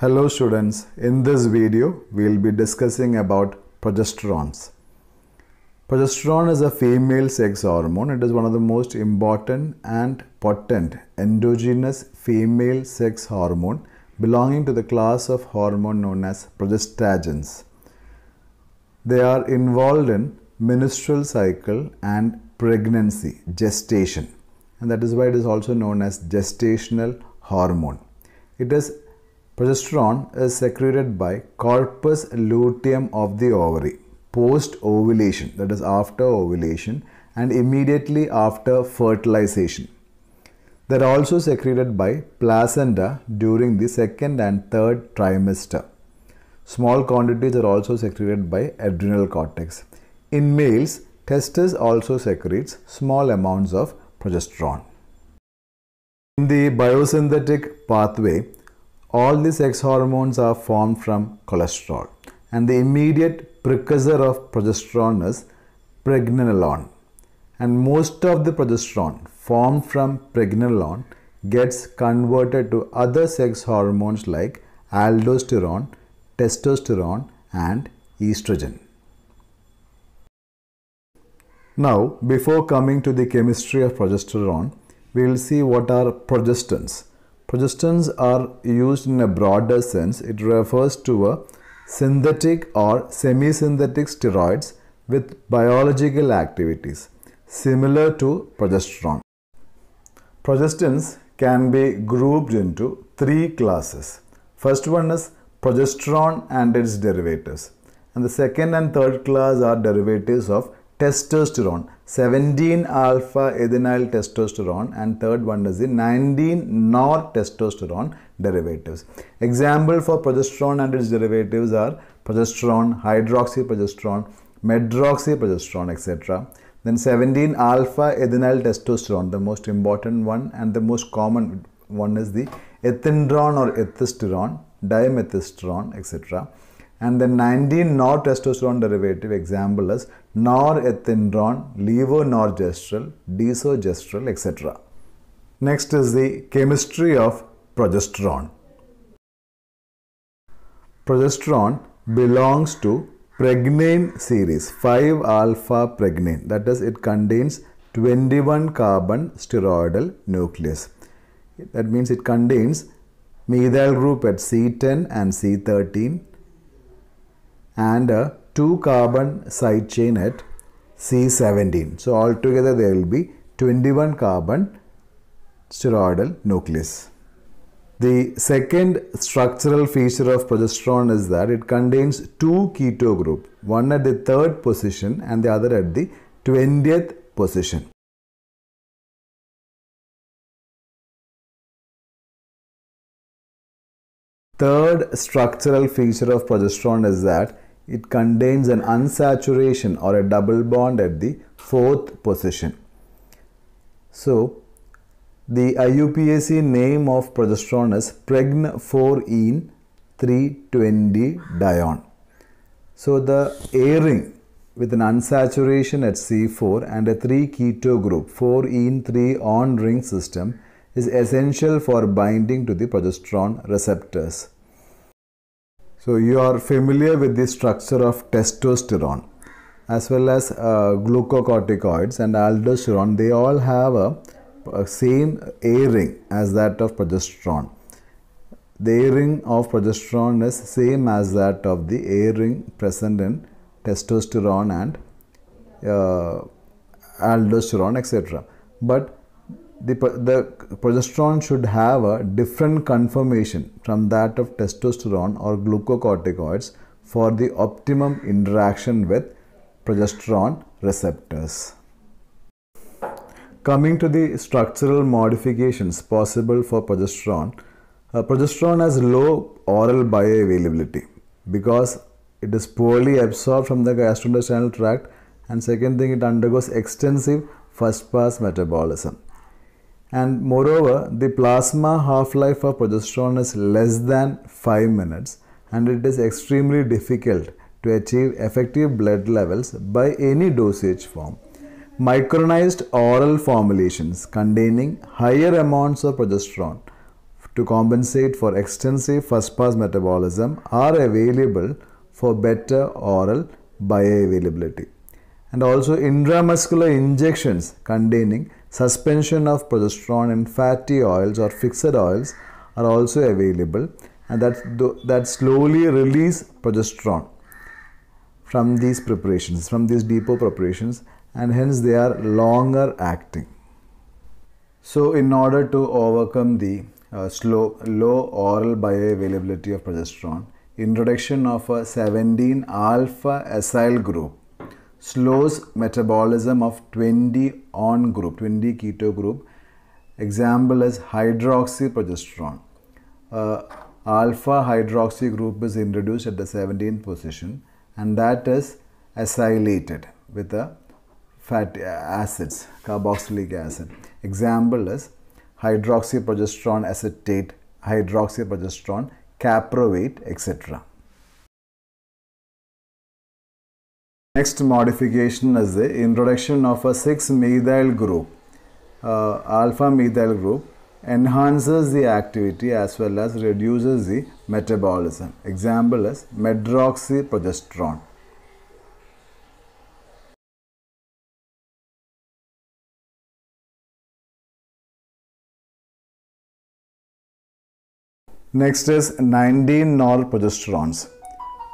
Hello students, in this video we will be discussing about progesterones. Progesterone is a female sex hormone. It is one of the most important and potent endogenous female sex hormone belonging to the class of hormone known as progestagens. They are involved in menstrual cycle and pregnancy, gestation. And that is why it is also known as gestational hormone. It is Progesterone is secreted by corpus luteum of the ovary post ovulation, that is after ovulation and immediately after fertilization. They are also secreted by placenta during the second and third trimester. Small quantities are also secreted by adrenal cortex. In males, testes also secretes small amounts of progesterone. In the biosynthetic pathway, all these X hormones are formed from cholesterol and the immediate precursor of progesterone is pregnenolone and most of the progesterone formed from pregnenolone gets converted to other sex hormones like aldosterone, testosterone and estrogen. Now before coming to the chemistry of progesterone, we will see what are progestins Progestins are used in a broader sense. It refers to a synthetic or semi-synthetic steroids with biological activities similar to progesterone. Progestins can be grouped into three classes. First one is progesterone and its derivatives. And the second and third class are derivatives of testosterone 17 alpha ethinyl testosterone and third one is the 19 nor testosterone derivatives example for progesterone and its derivatives are progesterone hydroxyprogesterone progesterone etc then 17 alpha ethinyl testosterone the most important one and the most common one is the ethindrone or ethisterone dimethisterone etc and the 19 nortestosterone derivative example is norethindrone, levonorgestrel, desogestrel, etc. Next is the chemistry of progesterone. Progesterone belongs to pregnane series 5 alpha pregnane that is it contains 21 carbon steroidal nucleus. That means it contains methyl group at C10 and C13, and a 2 carbon side chain at C17. So altogether there will be 21 carbon steroidal nucleus. The second structural feature of progesterone is that it contains two keto group, one at the third position and the other at the 20th position. Third structural feature of progesterone is that it contains an unsaturation or a double bond at the fourth position. So, the IUPAC name of progesterone is Pregn4-ene 320-dione. So, the A-ring with an unsaturation at C4 and a 3 keto group, 4-ene 3 on-ring system is essential for binding to the progesterone receptors. So you are familiar with the structure of testosterone as well as uh, glucocorticoids and aldosterone they all have a, a same A ring as that of progesterone. The A ring of progesterone is same as that of the A ring present in testosterone and uh, aldosterone etc. But the, the progesterone should have a different conformation from that of testosterone or glucocorticoids for the optimum interaction with progesterone receptors. Coming to the structural modifications possible for progesterone, uh, progesterone has low oral bioavailability because it is poorly absorbed from the gastrointestinal tract and second thing it undergoes extensive first pass metabolism and moreover the plasma half-life of progesterone is less than 5 minutes and it is extremely difficult to achieve effective blood levels by any dosage form. Micronized oral formulations containing higher amounts of progesterone to compensate for extensive first-pass metabolism are available for better oral bioavailability and also intramuscular injections containing suspension of progesterone and fatty oils or fixed oils are also available and that, that slowly release progesterone from these preparations, from these depot preparations and hence they are longer acting. So in order to overcome the uh, slow, low oral bioavailability of progesterone, introduction of a 17 alpha acyl group slows metabolism of 20 on group, 20 keto group. Example is hydroxyprogesterone. Uh, alpha hydroxy group is introduced at the 17th position and that is acylated with the fat uh, acids, carboxylic acid. Example is hydroxyprogesterone acetate, hydroxyprogesterone, caproate, etc. Next modification is the introduction of a 6-methyl group, uh, alpha-methyl group enhances the activity as well as reduces the metabolism. Example is medroxyprogesterone. Next is 19 norprogesterones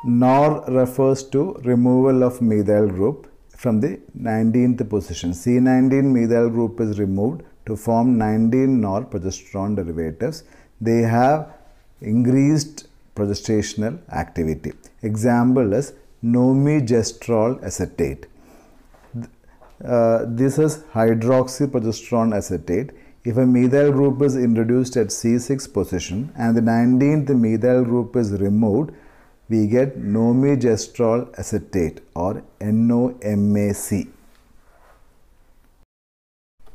NOR refers to removal of methyl group from the 19th position. C19 methyl group is removed to form 19 NOR progesterone derivatives. They have increased progestational activity. Example is nomigestrol acetate. Uh, this is hydroxyprogesterone acetate. If a methyl group is introduced at C6 position and the 19th methyl group is removed, we get nomigestrol acetate or NOMAC.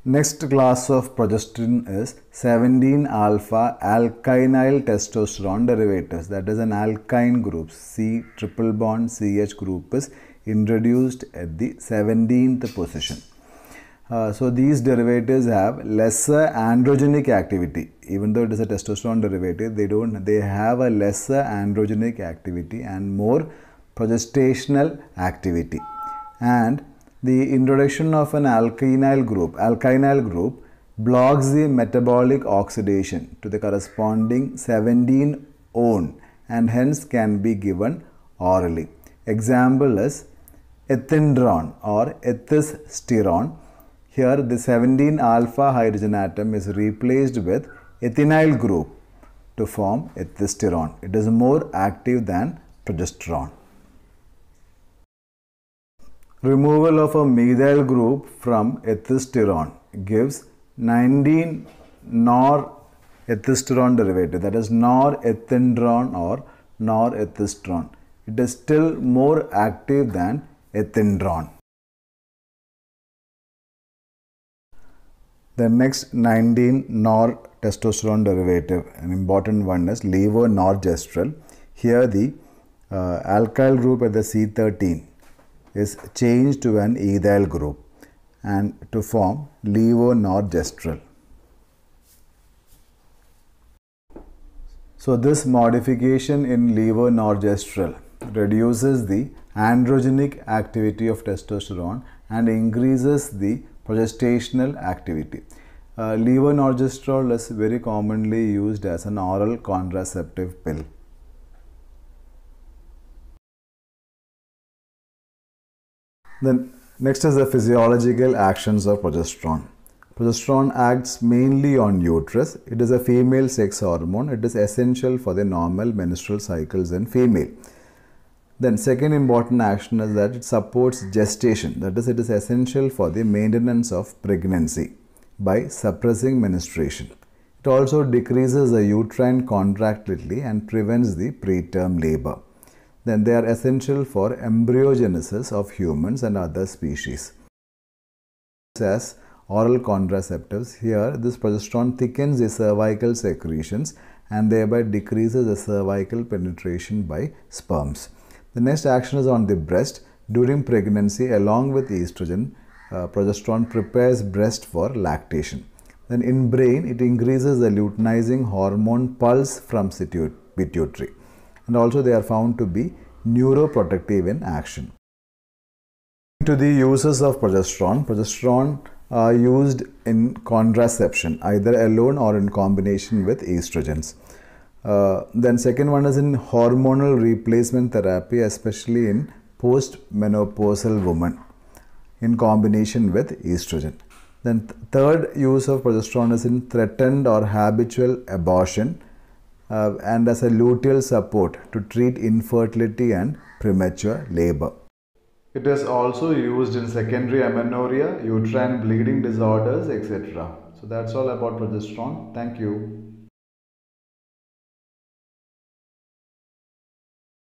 Next class of progesterone is 17 alpha alkynyl testosterone derivatives that is an alkyne group C triple bond CH group is introduced at the 17th position. Uh, so these derivatives have lesser androgenic activity even though it is a testosterone derivative, they don't they have a lesser androgenic activity and more progestational activity. And the introduction of an alkynyl group, alkynyl group blocks the metabolic oxidation to the corresponding 17 one and hence can be given orally. Example is ethindron or ethisterone. Here the 17 alpha hydrogen atom is replaced with ethinyl group to form ethisterone. It is more active than progesterone. Removal of a methyl group from ethisterone gives 19 nor ethisterone derivative that is norethindrone or It It is still more active than ethindrone. The next 19 nor testosterone derivative, an important one is levonorgestrel. Here the uh, alkyl group at the C13 is changed to an ethyl group and to form levonorgestrel. So this modification in levonorgestrel reduces the androgenic activity of testosterone and increases the progestational activity. Uh, levonorgestrel is very commonly used as an oral contraceptive pill. Then next is the physiological actions of progesterone. Progesterone acts mainly on uterus. It is a female sex hormone. It is essential for the normal menstrual cycles in female. Then second important action is that it supports gestation. That is, it is essential for the maintenance of pregnancy by suppressing menstruation. It also decreases the uterine contractility and prevents the preterm labor. Then they are essential for embryogenesis of humans and other species. As oral contraceptives, here this progesterone thickens the cervical secretions and thereby decreases the cervical penetration by sperms. The next action is on the breast. During pregnancy, along with estrogen, uh, progesterone prepares breast for lactation. Then in brain, it increases the luteinizing hormone pulse from pituitary. And also they are found to be neuroprotective in action. To the uses of progesterone, progesterone are uh, used in contraception either alone or in combination with estrogens. Uh, then second one is in hormonal replacement therapy, especially in postmenopausal women in combination with estrogen. Then th- third use of progesterone is in threatened or habitual abortion uh, and as a luteal support to treat infertility and premature labor. It is also used in secondary amenorrhea, uterine bleeding disorders, etc. So that's all about progesterone. Thank you.